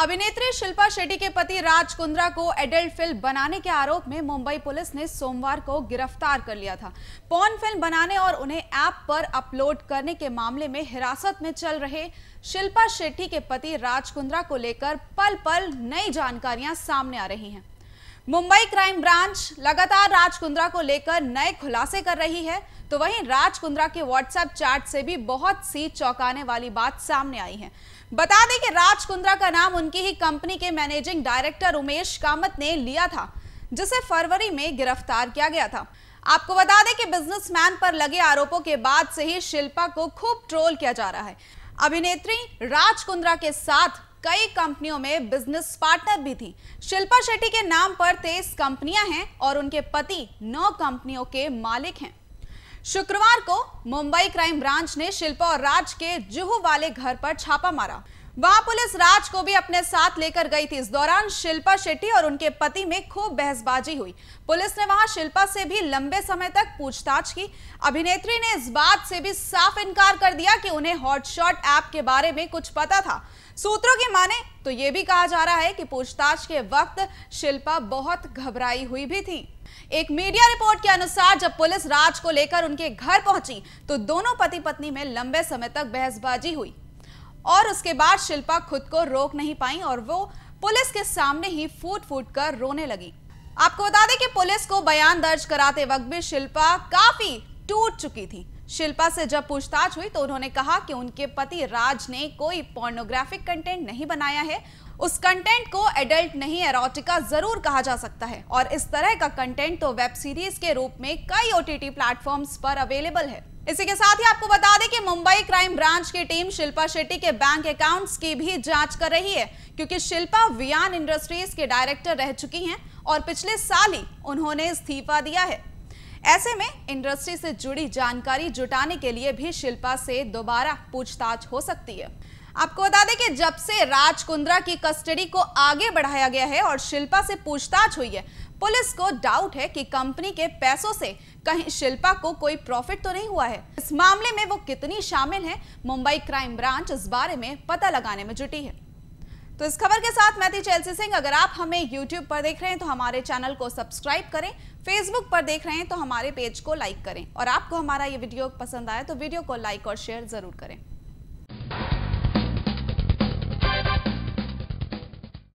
अभिनेत्री शिल्पा शेट्टी के पति राज कुंद्रा को एडल्ट फिल्म बनाने के आरोप में मुंबई पुलिस ने सोमवार को गिरफ्तार कर लिया था पॉन फिल्म बनाने और उन्हें ऐप पर अपलोड करने के मामले में हिरासत में चल रहे शिल्पा शेट्टी के पति राज कुंद्रा को लेकर पल पल नई जानकारियां सामने आ रही हैं मुंबई क्राइम ब्रांच लगातार राज कुंद्रा को लेकर नए खुलासे कर रही है तो वहीं राज कुंद्रा के व्हाट्सएप चैट से भी बहुत सी चौंकाने वाली बात सामने आई है बता दें कि राज कुंद्रा का नाम उनकी ही कंपनी के मैनेजिंग डायरेक्टर उमेश कामत ने लिया था जिसे फरवरी में गिरफ्तार किया गया था आपको बता दें कि बिजनेसमैन पर लगे आरोपों के बाद से ही शिल्पा को खूब ट्रोल किया जा रहा है अभिनेत्री राज कुंद्रा के साथ कई कंपनियों में बिजनेस पार्टनर भी थी शिल्पा शेट्टी के नाम पर तेईस कंपनियां हैं और उनके पति नौ कंपनियों के मालिक हैं शुक्रवार को मुंबई क्राइम ब्रांच ने शिल्पा और राज के जुहू वाले घर पर छापा मारा वहां पुलिस राज को भी अपने साथ लेकर गई थी इस दौरान शिल्पा शेट्टी और उनके पति में खूब बहसबाजी हुई पुलिस ने वहां शिल्पा से भी लंबे समय तक पूछताछ की अभिनेत्री ने इस बात से भी साफ इनकार कर दिया कि उन्हें हॉटशॉट ऐप के बारे में कुछ पता था सूत्रों की माने तो यह भी कहा जा रहा है कि पूछताछ के वक्त शिल्पा बहुत घबराई हुई भी थी एक मीडिया रिपोर्ट के अनुसार जब पुलिस राज को लेकर उनके घर पहुंची तो दोनों पति पत्नी में लंबे समय तक बहसबाजी हुई और उसके बाद शिल्पा खुद को रोक नहीं पाई और वो पुलिस के सामने ही फूट फूट कर रोने लगी आपको बता दें कि पुलिस को बयान दर्ज कराते वक्त भी शिल्पा काफी टूट चुकी थी शिल्पा से जब पूछताछ हुई तो उन्होंने कहा कि उनके पति राज ने कोई पोर्नोग्राफिक कंटेंट नहीं बनाया है उस कंटेंट को एडल्ट नहीं एरोटिका जरूर कहा जा सकता है और इस तरह का कंटेंट तो वेब सीरीज के रूप में कई ओटीटी प्लेटफॉर्म्स पर अवेलेबल है इसी के साथ ही आपको बता दें कि मुंबई क्राइम ब्रांच की टीम शिल्पा शेट्टी के बैंक अकाउंट्स की भी जांच कर रही है क्योंकि शिल्पा वियान इंडस्ट्रीज के डायरेक्टर रह चुकी हैं और पिछले साल ही उन्होंने इस्तीफा दिया है ऐसे में इंडस्ट्री से जुड़ी जानकारी जुटाने के लिए भी शिल्पा से दोबारा पूछताछ हो सकती है आपको बता दें कि जब से राज कुंद्रा की कस्टडी को आगे बढ़ाया गया है और शिल्पा से पूछताछ हुई है पुलिस को डाउट है कि कंपनी के पैसों से कहीं शिल्पा को कोई प्रॉफिट तो नहीं हुआ है इस मामले में वो कितनी शामिल है मुंबई क्राइम ब्रांच इस बारे में पता लगाने में जुटी है तो इस खबर के साथ मैं थी चेलसी सिंह अगर आप हमें यूट्यूब पर देख रहे हैं तो हमारे चैनल को सब्सक्राइब करें फेसबुक पर देख रहे हैं तो हमारे पेज को लाइक करें और आपको हमारा ये वीडियो पसंद आया तो वीडियो को लाइक और शेयर जरूर करें